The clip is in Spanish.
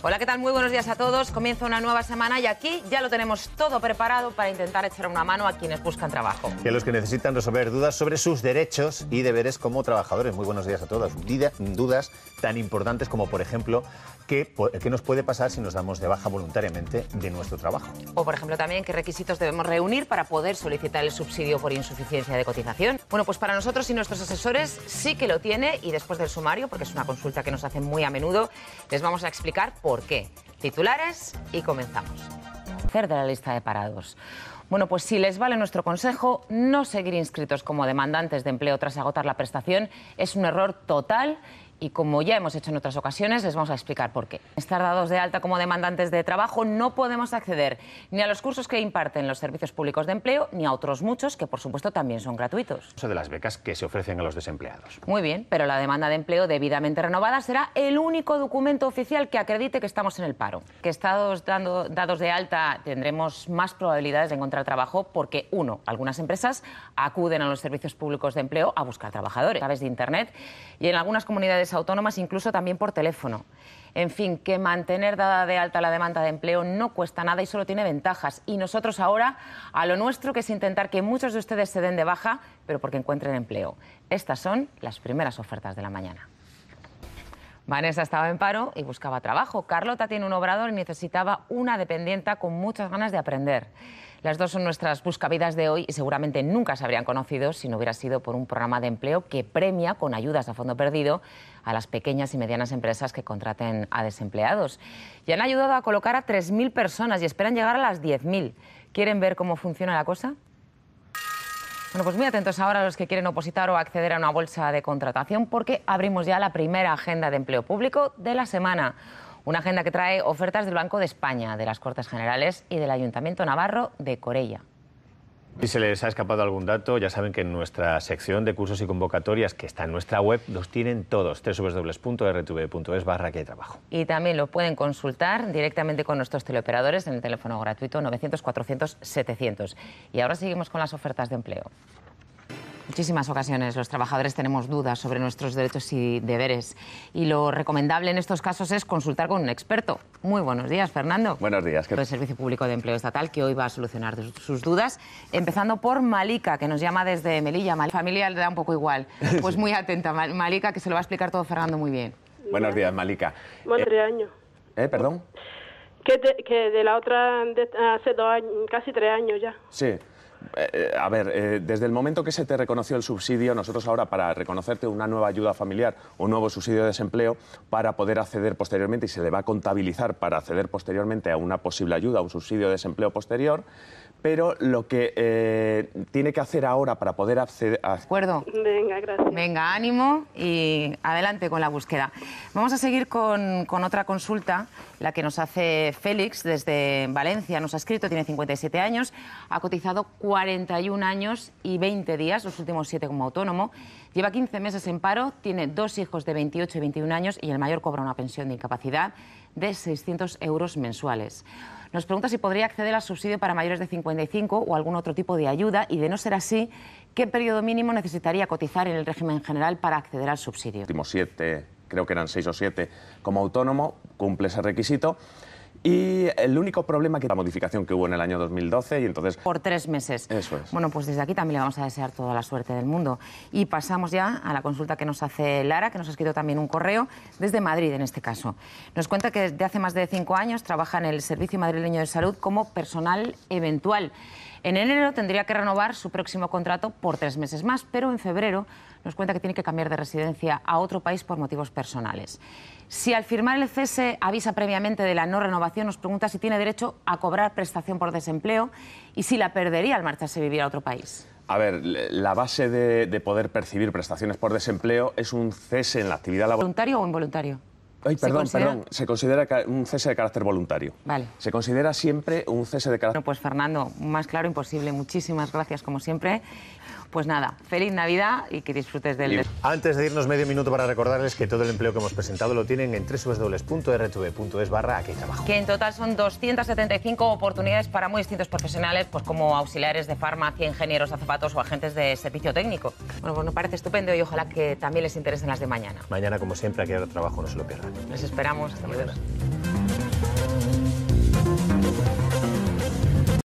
Hola, ¿qué tal? Muy buenos días a todos. Comienza una nueva semana y aquí ya lo tenemos todo preparado para intentar echar una mano a quienes buscan trabajo. Y a los que necesitan resolver dudas sobre sus derechos y deberes como trabajadores. Muy buenos días a todos. Dudas tan importantes como, por ejemplo, ¿qué, nos puede pasar si nos damos de baja voluntariamente de nuestro trabajo? O, por ejemplo, también qué requisitos debemos reunir para poder solicitar el subsidio por insuficiencia de cotización. Bueno, pues para nosotros y nuestros asesores sí que lo tiene y después del sumario, porque es una consulta que nos hacen muy a menudo, les vamos a explicar por qué. Titulares y comenzamos. Hacer de la lista de parados. Bueno, pues si les vale nuestro consejo, no seguir inscritos como demandantes de empleo tras agotar la prestación es un error total y como ya hemos hecho en otras ocasiones, les vamos a explicar por qué. Estar dados de alta como demandantes de trabajo no podemos acceder ni a los cursos que imparten los servicios públicos de empleo, ni a otros muchos que por supuesto también son gratuitos. De las becas que se ofrecen a los desempleados. Muy bien, pero la demanda de empleo debidamente renovada será el único documento oficial que acredite que estamos en el paro. Que estados dando, dados de alta tendremos más probabilidades de encontrar trabajo porque, uno, algunas empresas acuden a los servicios públicos de empleo a buscar trabajadores a través de Internet y en algunas comunidades autónomas, incluso también por teléfono. En fin, que mantener dada de alta la demanda de empleo no cuesta nada y solo tiene ventajas. Y nosotros ahora a lo nuestro, que es intentar que muchos de ustedes se den de baja, pero porque encuentren empleo. Estas son las primeras ofertas de la mañana. Vanessa estaba en paro y buscaba trabajo. Carlota tiene un obrador y necesitaba una dependienta con muchas ganas de aprender. Las dos son nuestras buscavidas de hoy y seguramente nunca se habrían conocido si no hubiera sido por un programa de empleo que premia con ayudas a fondo perdido a las pequeñas y medianas empresas que contraten a desempleados. Ya han ayudado a colocar a 3.000 personas y esperan llegar a las 10.000. ¿Quieren ver cómo funciona la cosa? Bueno, pues muy atentos ahora a los que quieren opositar o acceder a una bolsa de contratación porque abrimos ya la primera agenda de empleo público de la semana. Una agenda que trae ofertas del Banco de España, de las Cortes Generales y del Ayuntamiento Navarro de Corella. Si se les ha escapado algún dato, ya saben que en nuestra sección de cursos y convocatorias, que está en nuestra web, los tienen todos, www.rtv.es barra que trabajo. Y también lo pueden consultar directamente con nuestros teleoperadores en el teléfono gratuito 900-400-700. Y ahora seguimos con las ofertas de empleo muchísimas ocasiones los trabajadores tenemos dudas sobre nuestros derechos y deberes. Y lo recomendable en estos casos es consultar con un experto. Muy buenos días, Fernando. Buenos días. ¿qué... El Servicio Público de Empleo Estatal que hoy va a solucionar sus dudas, empezando por Malika, que nos llama desde Melilla. La familia le da un poco igual. Pues muy atenta, Malika, que se lo va a explicar todo Fernando muy bien. Buenos días, Malika. Bueno, tres eh, años. ¿Eh? ¿Perdón? Que de, la otra, hace dos años, casi tres años ya. Sí. Eh, a ver, eh, desde el momento que se te reconoció el subsidio, nosotros ahora para reconocerte una nueva ayuda familiar, un nuevo subsidio de desempleo, para poder acceder posteriormente y se le va a contabilizar para acceder posteriormente a una posible ayuda, a un subsidio de desempleo posterior, pero lo que eh, tiene que hacer ahora para poder acceder... De acuerdo. Venga, gracias. Venga, ánimo y adelante con la búsqueda. Vamos a seguir con, otra consulta, la que nos hace Félix desde Valencia. Nos ha escrito, tiene 57 años, ha cotizado 41 años y 20 días, los últimos siete como autónomo. Lleva 15 meses en paro, tiene dos hijos de 28 y 21 años y el mayor cobra una pensión de incapacidad de 600 euros mensuales. Nos pregunta si podría acceder al subsidio para mayores de 55 o algún otro tipo de ayuda y de no ser así, ¿qué periodo mínimo necesitaría cotizar en el régimen general para acceder al subsidio? Últimos siete, creo que eran seis o siete, como autónomo cumple ese requisito y el único problema que la modificación que hubo en el año 2012 y entonces... Por tres meses. Eso es. Bueno, pues desde aquí también le vamos a desear toda la suerte del mundo. Y pasamos ya a la consulta que nos hace Lara, que nos ha escrito también un correo, desde Madrid en este caso. Nos cuenta que desde hace más de cinco años trabaja en el Servicio Madrileño de Salud como personal eventual. En enero tendría que renovar su próximo contrato por tres meses más, pero en febrero nos cuenta que tiene que cambiar de residencia a otro país por motivos personales. Si al firmar el cese avisa previamente de la no renovación, nos pregunta si tiene derecho a cobrar prestación por desempleo y si la perdería al marcharse a vivir a otro país. A ver, la base de, de poder percibir prestaciones por desempleo es un cese en la actividad laboral. ¿Voluntario o involuntario? Ay, perdón, perdón. Se considera un cese de carácter voluntario. Vale. Se considera siempre un cese de carácter. Bueno, pues Fernando, más claro imposible. Muchísimas gracias, como siempre. Pues nada, feliz Navidad y que disfrutes del. Antes de irnos medio minuto para recordarles que todo el empleo que hemos presentado lo tienen en www.rtv.es barra aquí trabajo. Que en total son 275 oportunidades para muy distintos profesionales, pues como auxiliares de farmacia, ingenieros, de zapatos o agentes de servicio técnico. Bueno, pues nos parece estupendo y ojalá que también les interesen las de mañana. Mañana, como siempre, aquí otro trabajo, no se lo pierdan. Les esperamos. Hasta mañana.